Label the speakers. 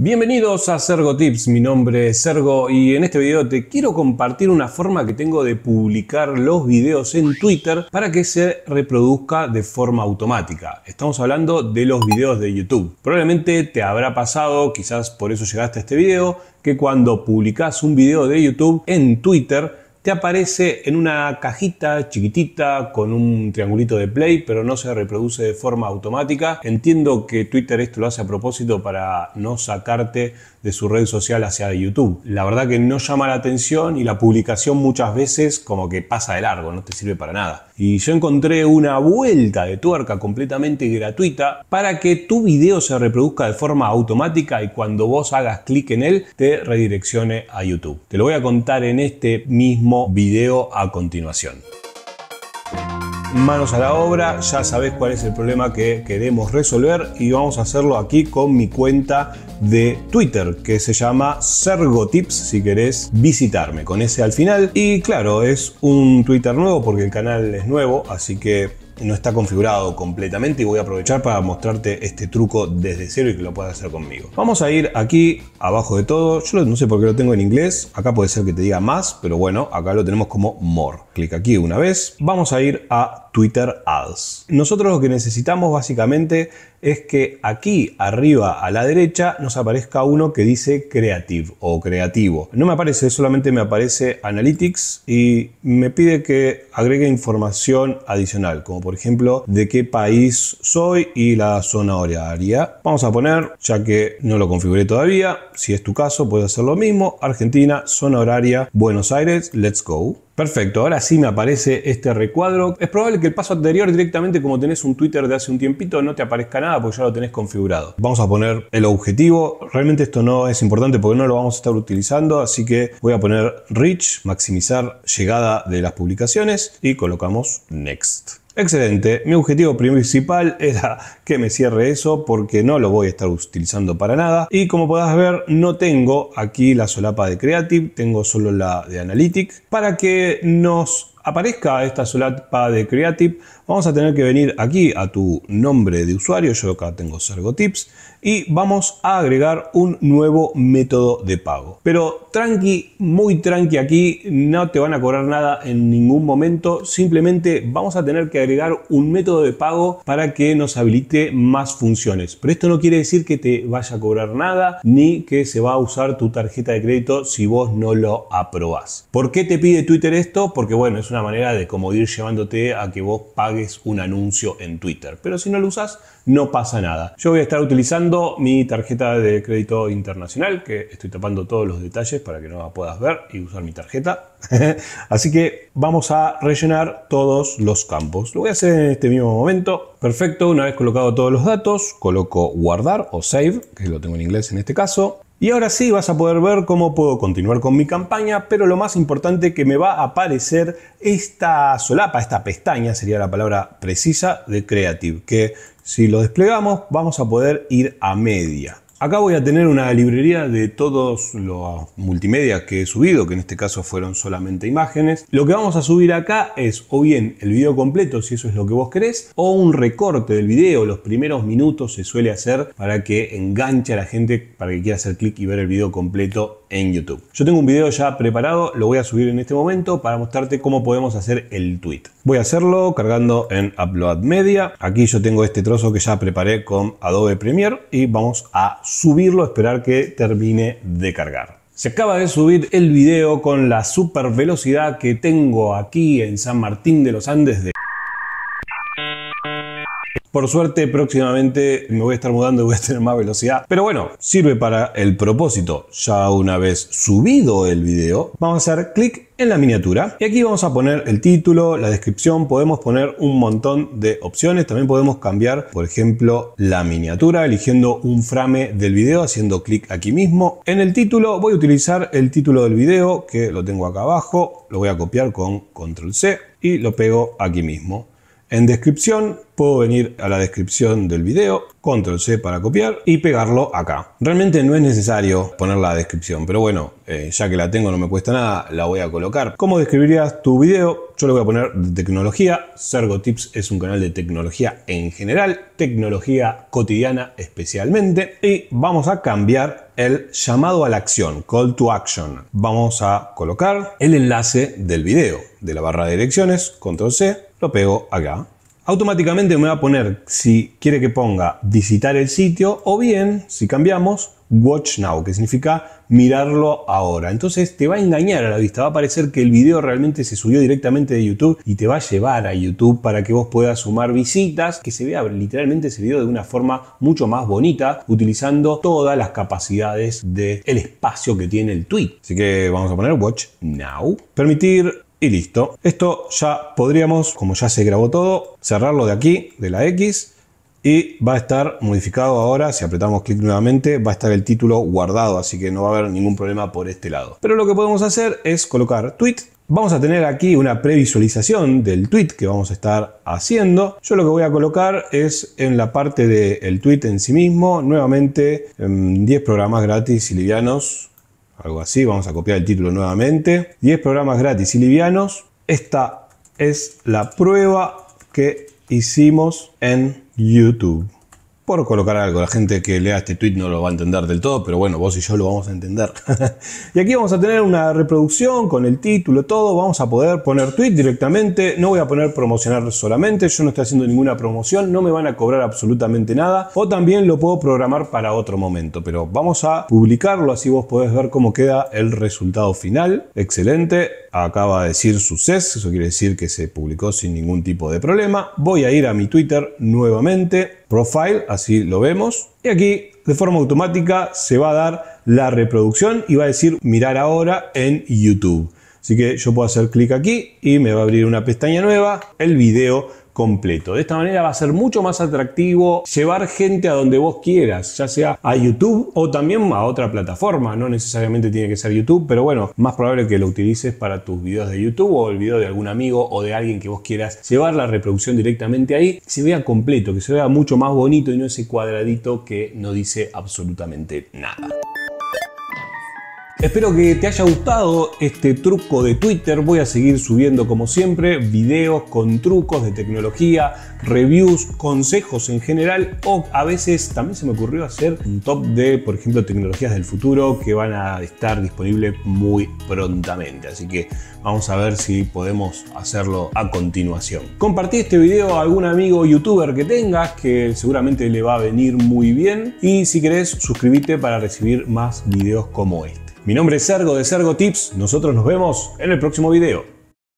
Speaker 1: Bienvenidos a Sergo Tips, mi nombre es Sergo y en este video te quiero compartir una forma que tengo de publicar los videos en Twitter para que se reproduzca de forma automática. Estamos hablando de los videos de YouTube. Probablemente te habrá pasado, quizás por eso llegaste a este video, que cuando publicas un video de YouTube en Twitter aparece en una cajita chiquitita con un triangulito de play, pero no se reproduce de forma automática. Entiendo que Twitter esto lo hace a propósito para no sacarte de su red social hacia YouTube. La verdad que no llama la atención y la publicación muchas veces como que pasa de largo, no te sirve para nada. Y yo encontré una vuelta de tuerca completamente gratuita para que tu video se reproduzca de forma automática y cuando vos hagas clic en él te redireccione a YouTube. Te lo voy a contar en este mismo video a continuación. Manos a la obra, ya sabes cuál es el problema que queremos resolver y vamos a hacerlo aquí con mi cuenta de Twitter que se llama Sergotips si querés visitarme con ese al final. Y claro, es un Twitter nuevo porque el canal es nuevo, así que no está configurado completamente y voy a aprovechar para mostrarte este truco desde cero y que lo puedas hacer conmigo. Vamos a ir aquí abajo de todo. Yo no sé por qué lo tengo en inglés. Acá puede ser que te diga más, pero bueno, acá lo tenemos como more clic aquí una vez, vamos a ir a Twitter Ads. Nosotros lo que necesitamos básicamente es que aquí arriba a la derecha nos aparezca uno que dice Creative o Creativo. No me aparece, solamente me aparece Analytics y me pide que agregue información adicional, como por ejemplo de qué país soy y la zona horaria. Vamos a poner, ya que no lo configuré todavía, si es tu caso puedes hacer lo mismo, Argentina, zona horaria, Buenos Aires, let's go. Perfecto, ahora sí me aparece este recuadro. Es probable que el paso anterior directamente como tenés un Twitter de hace un tiempito no te aparezca nada porque ya lo tenés configurado. Vamos a poner el objetivo. Realmente esto no es importante porque no lo vamos a estar utilizando, así que voy a poner reach, maximizar llegada de las publicaciones y colocamos next. Excelente. Mi objetivo principal era que me cierre eso porque no lo voy a estar utilizando para nada. Y como podás ver, no tengo aquí la solapa de Creative, tengo solo la de Analytics para que nos aparezca esta solapa de Creative, vamos a tener que venir aquí a tu nombre de usuario, yo acá tengo tips y vamos a agregar un nuevo método de pago. Pero tranqui, muy tranqui aquí, no te van a cobrar nada en ningún momento, simplemente vamos a tener que agregar un método de pago para que nos habilite más funciones. Pero esto no quiere decir que te vaya a cobrar nada, ni que se va a usar tu tarjeta de crédito si vos no lo aprobás. ¿Por qué te pide Twitter esto? Porque bueno, es una manera de como ir llevándote a que vos pagues un anuncio en Twitter. Pero si no lo usas, no pasa nada. Yo voy a estar utilizando mi tarjeta de crédito internacional, que estoy tapando todos los detalles para que no la puedas ver y usar mi tarjeta. Así que vamos a rellenar todos los campos. Lo voy a hacer en este mismo momento. Perfecto, una vez colocado todos los datos, coloco guardar o save, que lo tengo en inglés en este caso. Y ahora sí vas a poder ver cómo puedo continuar con mi campaña, pero lo más importante que me va a aparecer esta solapa, esta pestaña, sería la palabra precisa de Creative, que si lo desplegamos vamos a poder ir a media. Acá voy a tener una librería de todos los multimedia que he subido, que en este caso fueron solamente imágenes. Lo que vamos a subir acá es o bien el video completo, si eso es lo que vos querés, o un recorte del video. Los primeros minutos se suele hacer para que enganche a la gente, para que quiera hacer clic y ver el video completo en YouTube. Yo tengo un video ya preparado, lo voy a subir en este momento para mostrarte cómo podemos hacer el tweet. Voy a hacerlo cargando en Upload Media. Aquí yo tengo este trozo que ya preparé con Adobe Premiere y vamos a subirlo, esperar que termine de cargar. Se acaba de subir el video con la super velocidad que tengo aquí en San Martín de los Andes de por suerte, próximamente me voy a estar mudando y voy a tener más velocidad. Pero bueno, sirve para el propósito. Ya una vez subido el video, vamos a hacer clic en la miniatura. Y aquí vamos a poner el título, la descripción, podemos poner un montón de opciones. También podemos cambiar, por ejemplo, la miniatura, eligiendo un frame del video, haciendo clic aquí mismo. En el título voy a utilizar el título del video, que lo tengo acá abajo. Lo voy a copiar con control C y lo pego aquí mismo. En descripción puedo venir a la descripción del video, control C para copiar y pegarlo acá. Realmente no es necesario poner la descripción, pero bueno, eh, ya que la tengo no me cuesta nada, la voy a colocar. ¿Cómo describirías tu video? Yo lo voy a poner de tecnología. Sergo Tips es un canal de tecnología en general, tecnología cotidiana especialmente. Y vamos a cambiar el llamado a la acción, call to action. Vamos a colocar el enlace del video de la barra de direcciones, control C lo pego acá. Automáticamente me va a poner si quiere que ponga visitar el sitio o bien, si cambiamos, watch now, que significa mirarlo ahora. Entonces te va a engañar a la vista, va a parecer que el video realmente se subió directamente de YouTube y te va a llevar a YouTube para que vos puedas sumar visitas, que se vea literalmente ese video de una forma mucho más bonita, utilizando todas las capacidades del el espacio que tiene el tweet. Así que vamos a poner watch now. Permitir y listo. Esto ya podríamos, como ya se grabó todo, cerrarlo de aquí, de la X, y va a estar modificado ahora, si apretamos clic nuevamente, va a estar el título guardado, así que no va a haber ningún problema por este lado. Pero lo que podemos hacer es colocar tweet. Vamos a tener aquí una previsualización del tweet que vamos a estar haciendo. Yo lo que voy a colocar es en la parte del tweet en sí mismo, nuevamente 10 programas gratis y livianos algo así, vamos a copiar el título nuevamente. 10 programas gratis y livianos. Esta es la prueba que hicimos en YouTube por colocar algo. La gente que lea este tweet no lo va a entender del todo, pero bueno, vos y yo lo vamos a entender. y aquí vamos a tener una reproducción con el título, todo. Vamos a poder poner tweet directamente. No voy a poner promocionar solamente. Yo no estoy haciendo ninguna promoción. No me van a cobrar absolutamente nada. O también lo puedo programar para otro momento. Pero vamos a publicarlo así vos podés ver cómo queda el resultado final. Excelente. Acaba de decir suceso. Eso quiere decir que se publicó sin ningún tipo de problema. Voy a ir a mi Twitter nuevamente Profile, así lo vemos. Y aquí de forma automática se va a dar la reproducción y va a decir mirar ahora en YouTube. Así que yo puedo hacer clic aquí y me va a abrir una pestaña nueva, el video completo. De esta manera va a ser mucho más atractivo llevar gente a donde vos quieras, ya sea a YouTube o también a otra plataforma. No necesariamente tiene que ser YouTube, pero bueno, más probable que lo utilices para tus videos de YouTube o el video de algún amigo o de alguien que vos quieras llevar la reproducción directamente ahí, se vea completo, que se vea mucho más bonito y no ese cuadradito que no dice absolutamente nada. Espero que te haya gustado este truco de Twitter. Voy a seguir subiendo como siempre videos con trucos de tecnología, reviews, consejos en general o a veces también se me ocurrió hacer un top de, por ejemplo, tecnologías del futuro que van a estar disponibles muy prontamente. Así que vamos a ver si podemos hacerlo a continuación. Compartí este video a algún amigo youtuber que tengas que seguramente le va a venir muy bien y si querés suscríbete para recibir más videos como este. Mi nombre es Sergio de Sergo Tips. Nosotros nos vemos en el próximo video.